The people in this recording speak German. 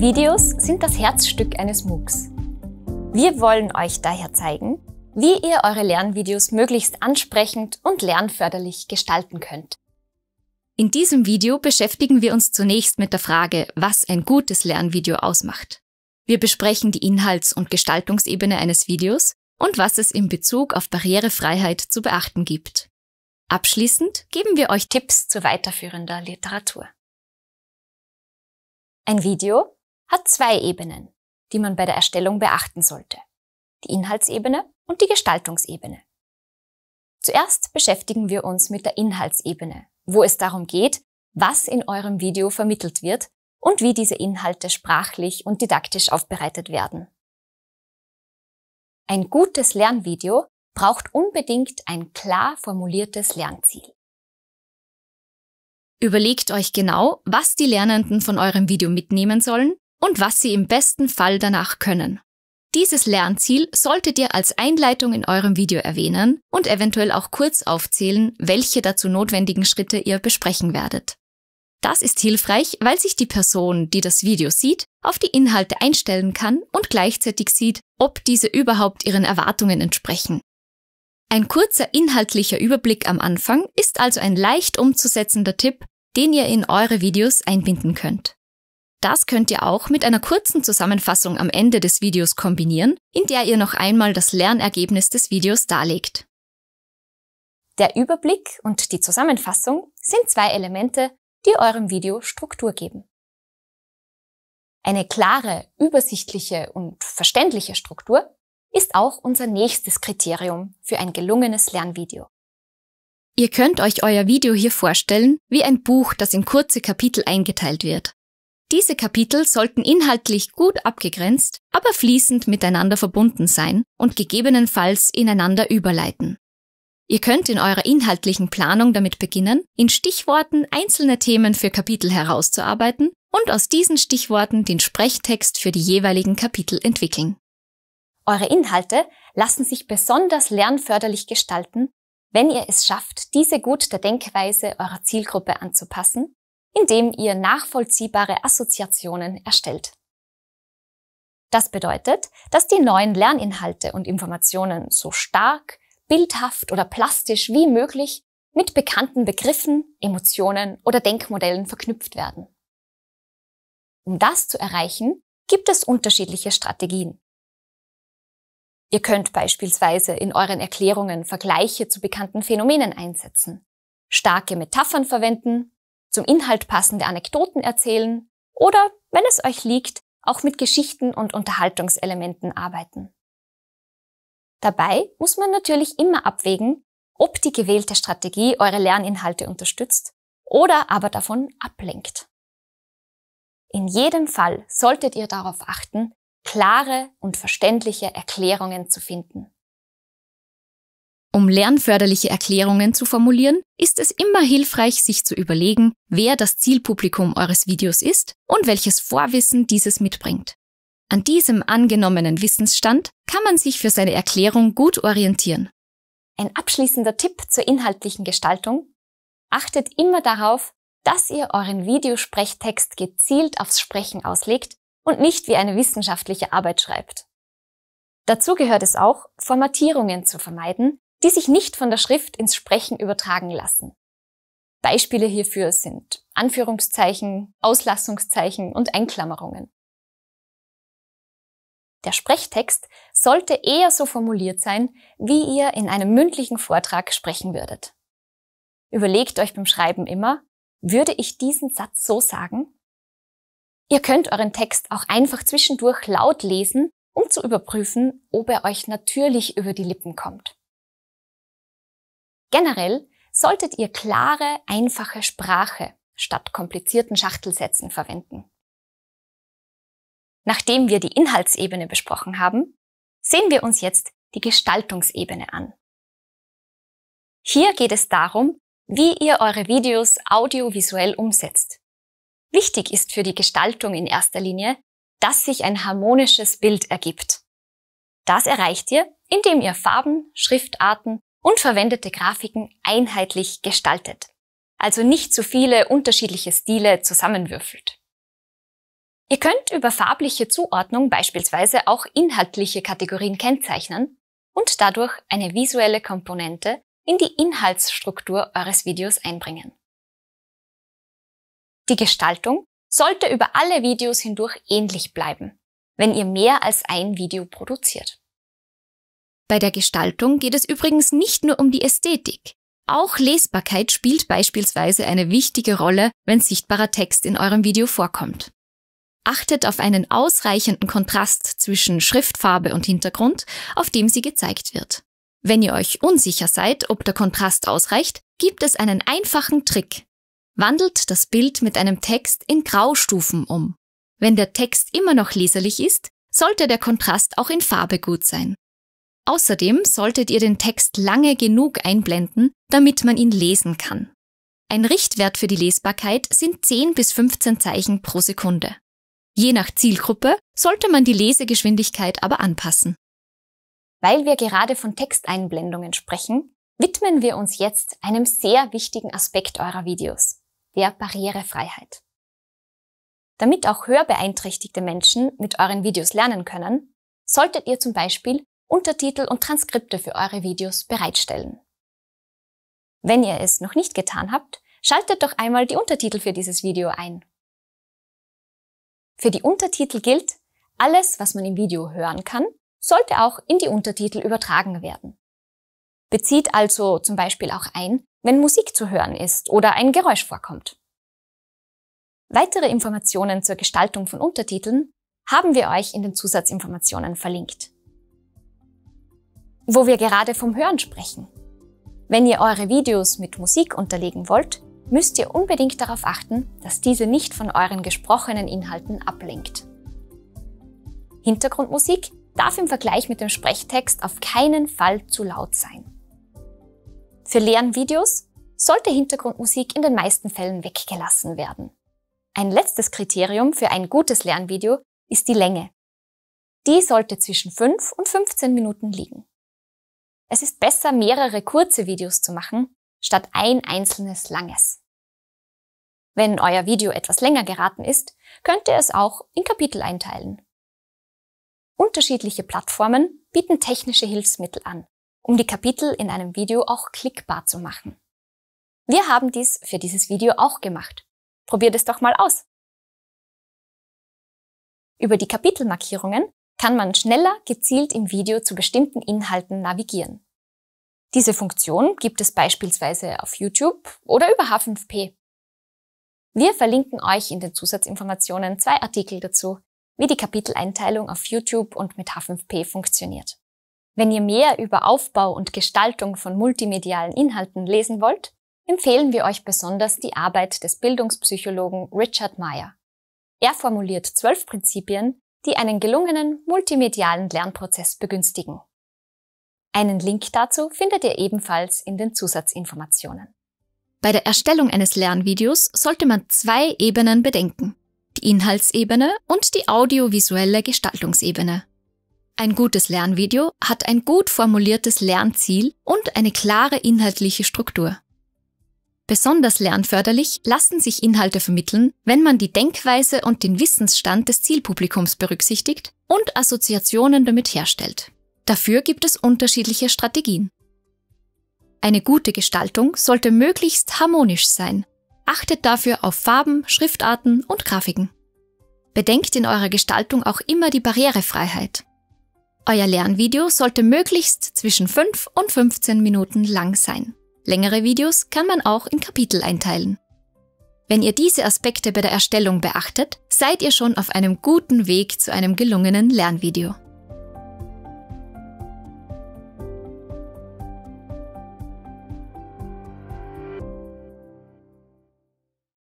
Videos sind das Herzstück eines MOOCs. Wir wollen euch daher zeigen, wie ihr eure Lernvideos möglichst ansprechend und lernförderlich gestalten könnt. In diesem Video beschäftigen wir uns zunächst mit der Frage, was ein gutes Lernvideo ausmacht. Wir besprechen die Inhalts- und Gestaltungsebene eines Videos und was es in Bezug auf Barrierefreiheit zu beachten gibt. Abschließend geben wir euch Tipps zu weiterführender Literatur. Ein Video hat zwei Ebenen, die man bei der Erstellung beachten sollte. Die Inhaltsebene und die Gestaltungsebene. Zuerst beschäftigen wir uns mit der Inhaltsebene, wo es darum geht, was in eurem Video vermittelt wird und wie diese Inhalte sprachlich und didaktisch aufbereitet werden. Ein gutes Lernvideo braucht unbedingt ein klar formuliertes Lernziel. Überlegt euch genau, was die Lernenden von eurem Video mitnehmen sollen und was sie im besten Fall danach können. Dieses Lernziel solltet ihr als Einleitung in eurem Video erwähnen und eventuell auch kurz aufzählen, welche dazu notwendigen Schritte ihr besprechen werdet. Das ist hilfreich, weil sich die Person, die das Video sieht, auf die Inhalte einstellen kann und gleichzeitig sieht, ob diese überhaupt ihren Erwartungen entsprechen. Ein kurzer inhaltlicher Überblick am Anfang ist also ein leicht umzusetzender Tipp, den ihr in eure Videos einbinden könnt. Das könnt ihr auch mit einer kurzen Zusammenfassung am Ende des Videos kombinieren, in der ihr noch einmal das Lernergebnis des Videos darlegt. Der Überblick und die Zusammenfassung sind zwei Elemente, die eurem Video Struktur geben. Eine klare, übersichtliche und verständliche Struktur ist auch unser nächstes Kriterium für ein gelungenes Lernvideo. Ihr könnt euch euer Video hier vorstellen wie ein Buch, das in kurze Kapitel eingeteilt wird. Diese Kapitel sollten inhaltlich gut abgegrenzt, aber fließend miteinander verbunden sein und gegebenenfalls ineinander überleiten. Ihr könnt in eurer inhaltlichen Planung damit beginnen, in Stichworten einzelne Themen für Kapitel herauszuarbeiten und aus diesen Stichworten den Sprechtext für die jeweiligen Kapitel entwickeln. Eure Inhalte lassen sich besonders lernförderlich gestalten, wenn ihr es schafft, diese gut der Denkweise eurer Zielgruppe anzupassen indem ihr nachvollziehbare Assoziationen erstellt. Das bedeutet, dass die neuen Lerninhalte und Informationen so stark, bildhaft oder plastisch wie möglich mit bekannten Begriffen, Emotionen oder Denkmodellen verknüpft werden. Um das zu erreichen, gibt es unterschiedliche Strategien. Ihr könnt beispielsweise in euren Erklärungen Vergleiche zu bekannten Phänomenen einsetzen, starke Metaphern verwenden zum Inhalt passende Anekdoten erzählen oder, wenn es euch liegt, auch mit Geschichten und Unterhaltungselementen arbeiten. Dabei muss man natürlich immer abwägen, ob die gewählte Strategie eure Lerninhalte unterstützt oder aber davon ablenkt. In jedem Fall solltet ihr darauf achten, klare und verständliche Erklärungen zu finden. Um lernförderliche Erklärungen zu formulieren, ist es immer hilfreich, sich zu überlegen, wer das Zielpublikum eures Videos ist und welches Vorwissen dieses mitbringt. An diesem angenommenen Wissensstand kann man sich für seine Erklärung gut orientieren. Ein abschließender Tipp zur inhaltlichen Gestaltung. Achtet immer darauf, dass ihr euren Videosprechtext gezielt aufs Sprechen auslegt und nicht wie eine wissenschaftliche Arbeit schreibt. Dazu gehört es auch, Formatierungen zu vermeiden, die sich nicht von der Schrift ins Sprechen übertragen lassen. Beispiele hierfür sind Anführungszeichen, Auslassungszeichen und Einklammerungen. Der Sprechtext sollte eher so formuliert sein, wie ihr in einem mündlichen Vortrag sprechen würdet. Überlegt euch beim Schreiben immer, würde ich diesen Satz so sagen? Ihr könnt euren Text auch einfach zwischendurch laut lesen, um zu überprüfen, ob er euch natürlich über die Lippen kommt. Generell solltet ihr klare, einfache Sprache statt komplizierten Schachtelsätzen verwenden. Nachdem wir die Inhaltsebene besprochen haben, sehen wir uns jetzt die Gestaltungsebene an. Hier geht es darum, wie ihr eure Videos audiovisuell umsetzt. Wichtig ist für die Gestaltung in erster Linie, dass sich ein harmonisches Bild ergibt. Das erreicht ihr, indem ihr Farben, Schriftarten und verwendete Grafiken einheitlich gestaltet, also nicht zu viele unterschiedliche Stile zusammenwürfelt. Ihr könnt über farbliche Zuordnung beispielsweise auch inhaltliche Kategorien kennzeichnen und dadurch eine visuelle Komponente in die Inhaltsstruktur eures Videos einbringen. Die Gestaltung sollte über alle Videos hindurch ähnlich bleiben, wenn ihr mehr als ein Video produziert. Bei der Gestaltung geht es übrigens nicht nur um die Ästhetik. Auch Lesbarkeit spielt beispielsweise eine wichtige Rolle, wenn sichtbarer Text in eurem Video vorkommt. Achtet auf einen ausreichenden Kontrast zwischen Schriftfarbe und Hintergrund, auf dem sie gezeigt wird. Wenn ihr euch unsicher seid, ob der Kontrast ausreicht, gibt es einen einfachen Trick. Wandelt das Bild mit einem Text in Graustufen um. Wenn der Text immer noch leserlich ist, sollte der Kontrast auch in Farbe gut sein. Außerdem solltet ihr den Text lange genug einblenden, damit man ihn lesen kann. Ein Richtwert für die Lesbarkeit sind 10 bis 15 Zeichen pro Sekunde. Je nach Zielgruppe sollte man die Lesegeschwindigkeit aber anpassen. Weil wir gerade von Texteinblendungen sprechen, widmen wir uns jetzt einem sehr wichtigen Aspekt eurer Videos, der Barrierefreiheit. Damit auch hörbeeinträchtigte Menschen mit euren Videos lernen können, solltet ihr zum Beispiel Untertitel und Transkripte für eure Videos bereitstellen. Wenn ihr es noch nicht getan habt, schaltet doch einmal die Untertitel für dieses Video ein. Für die Untertitel gilt, alles, was man im Video hören kann, sollte auch in die Untertitel übertragen werden. Bezieht also zum Beispiel auch ein, wenn Musik zu hören ist oder ein Geräusch vorkommt. Weitere Informationen zur Gestaltung von Untertiteln haben wir euch in den Zusatzinformationen verlinkt wo wir gerade vom Hören sprechen. Wenn ihr eure Videos mit Musik unterlegen wollt, müsst ihr unbedingt darauf achten, dass diese nicht von euren gesprochenen Inhalten ablenkt. Hintergrundmusik darf im Vergleich mit dem Sprechtext auf keinen Fall zu laut sein. Für Lernvideos sollte Hintergrundmusik in den meisten Fällen weggelassen werden. Ein letztes Kriterium für ein gutes Lernvideo ist die Länge. Die sollte zwischen 5 und 15 Minuten liegen. Es ist besser, mehrere kurze Videos zu machen, statt ein einzelnes langes. Wenn euer Video etwas länger geraten ist, könnt ihr es auch in Kapitel einteilen. Unterschiedliche Plattformen bieten technische Hilfsmittel an, um die Kapitel in einem Video auch klickbar zu machen. Wir haben dies für dieses Video auch gemacht. Probiert es doch mal aus! Über die Kapitelmarkierungen kann man schneller gezielt im Video zu bestimmten Inhalten navigieren. Diese Funktion gibt es beispielsweise auf YouTube oder über H5P. Wir verlinken euch in den Zusatzinformationen zwei Artikel dazu, wie die Kapiteleinteilung auf YouTube und mit H5P funktioniert. Wenn ihr mehr über Aufbau und Gestaltung von multimedialen Inhalten lesen wollt, empfehlen wir euch besonders die Arbeit des Bildungspsychologen Richard Meyer. Er formuliert zwölf Prinzipien, die einen gelungenen multimedialen Lernprozess begünstigen. Einen Link dazu findet ihr ebenfalls in den Zusatzinformationen. Bei der Erstellung eines Lernvideos sollte man zwei Ebenen bedenken. Die Inhaltsebene und die audiovisuelle Gestaltungsebene. Ein gutes Lernvideo hat ein gut formuliertes Lernziel und eine klare inhaltliche Struktur. Besonders lernförderlich lassen sich Inhalte vermitteln, wenn man die Denkweise und den Wissensstand des Zielpublikums berücksichtigt und Assoziationen damit herstellt. Dafür gibt es unterschiedliche Strategien. Eine gute Gestaltung sollte möglichst harmonisch sein. Achtet dafür auf Farben, Schriftarten und Grafiken. Bedenkt in eurer Gestaltung auch immer die Barrierefreiheit. Euer Lernvideo sollte möglichst zwischen 5 und 15 Minuten lang sein. Längere Videos kann man auch in Kapitel einteilen. Wenn ihr diese Aspekte bei der Erstellung beachtet, seid ihr schon auf einem guten Weg zu einem gelungenen Lernvideo.